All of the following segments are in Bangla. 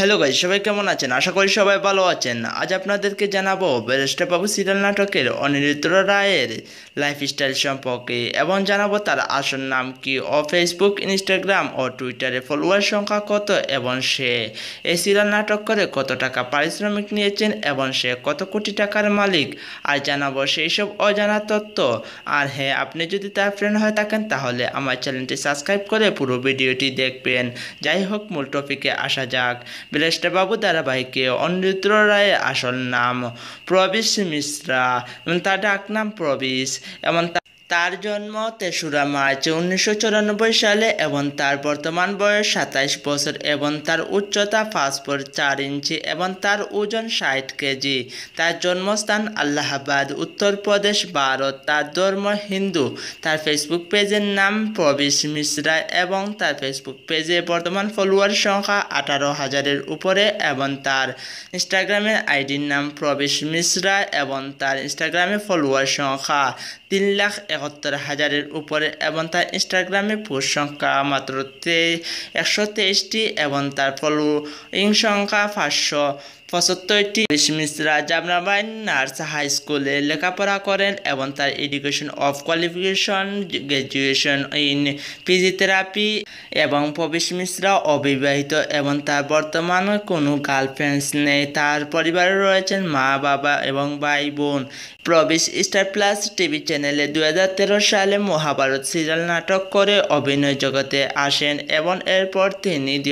হ্যালো গাই সবাই কেমন আছেন আশা করি সবাই ভালো আছেন আজ আপনাদেরকে জানাবো ব্যারিস্টার বাবু সিরিয়াল নাটকের অনিরুদ্ধ রায়ের লাইফ স্টাইল সম্পর্কে এবং জানাবো তার আসল নাম কি ও ফেসবুক ইনস্টাগ্রাম ও টুইটারে ফলোয়ার সংখ্যা কত এবং সে এই সিরিয়াল নাটক করে কত টাকা পারিশ্রমিক নিয়েছেন এবং সে কত কোটি টাকার মালিক আর জানাবো সেই সব অজানা তথ্য আর হ্যাঁ আপনি যদি তার ফ্রেন্ড হয়ে থাকেন তাহলে আমার চ্যানেলটি সাবস্ক্রাইব করে পুরো ভিডিওটি দেখবেন যাই হোক মূল টপিকে আসা যাক বিলাসটাবাবু ধারাবাহিকে অনিরুদ্র রায়ের আসল নাম প্রবেশ মিশ্রা এবং তার ডাক নাম প্রবীশ এমন তার জন্ম তেসরা মার্চ উনিশশো চুরানব্বই সালে এবং তার বর্তমান বয়স সাতাইশ বছর এবং তার উচ্চতা পাসপোর্ট চার ইঞ্চি এবং তার ওজন ষাট কেজি তার জন্মস্থান আল্লাহাবাদ উত্তরপ্রদেশ ভারত তার ধর্ম হিন্দু তার ফেসবুক পেজের নাম প্রবিশ মিশ্রা এবং তার ফেসবুক পেজে বর্তমান ফলোয়ার সংখ্যা আঠারো হাজারের উপরে এবং তার ইনস্টাগ্রামের আইডির নাম প্রবীশ মিশ্রা এবং তার ইনস্টাগ্রামে ফলোয়ার সংখ্যা তিন লাখ একাত্তর হাজারের উপরে এবং তার ইনস্টাগ্রামে পোস্ট সংখ্যা মাত্র একশো তেইশটি এবং তার ফলোয়িং সংখ্যা পাঁচশো পঁচাত্তরটি মিস রাজাবনাবাইন নার্স হাই স্কুলে লেখাপড়া করেন এবং তার education of qualification graduation in physiotherapy এবং প্রবেশ মিশ্রা অবিবাহিত এবং তার বর্তমানে কোনো গার্লফ্রেন্ডস নেই তার পরিবারে রয়েছেন মা বাবা এবং ভাই বোন প্রবেশ স্টার প্লাস টিভি চ্যানেলে দু সালে মহাভারত সিরিয়াল নাটক করে অভিনয় জগতে আসেন এবং এরপর তিনি দু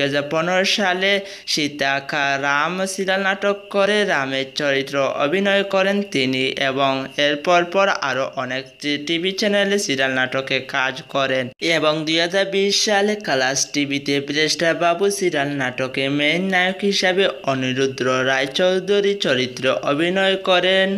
সালে সীতাকা রাম সিরিয়াল নাটক করে রামের চরিত্র অভিনয় করেন তিনি এবং এরপর পর আরও অনেক টিভি চ্যানেলে সিরিয়াল নাটকে কাজ করেন এবং দুই সালে কালাস টিভিতে প্রেষ্টা বাবু সিরিয়াল নাটকে মেইন নায়ক হিসাবে অনিরুদ্র রায়চৌধুরী চরিত্রে অভিনয় করেন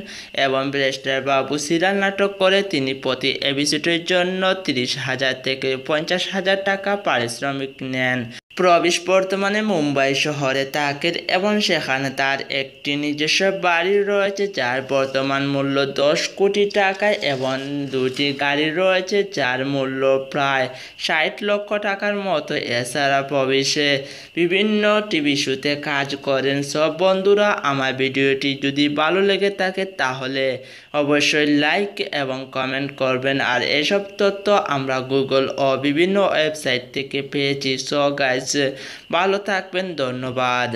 এবং প্রেষ্ঠা বাবু সিরিয়াল নাটক করে তিনি প্রতি এপিসোডের জন্য তিরিশ হাজার থেকে পঞ্চাশ হাজার টাকা পারিশ্রমিক নেন প্রবেশ বর্তমানে মুম্বাই শহরে থাকেন এবং সেখানে তার একটি নিজস্ব বাড়ি রয়েছে যার বর্তমান মূল্য দশ কোটি টাকা এবং দুটি গাড়ি রয়েছে যার মূল্য প্রায় ষাট লক্ষ টাকার মতো এছাড়া প্রবেশে বিভিন্ন টিভি শোতে কাজ করেন সব বন্ধুরা আমার ভিডিওটি যদি ভালো লেগে থাকে তাহলে অবশ্যই লাইক এবং কমেন্ট করবেন আর এসব তথ্য আমরা গুগল ও বিভিন্ন ওয়েবসাইট থেকে পেয়েছি সো গাইজ ভালো থাকবেন ধন্যবাদ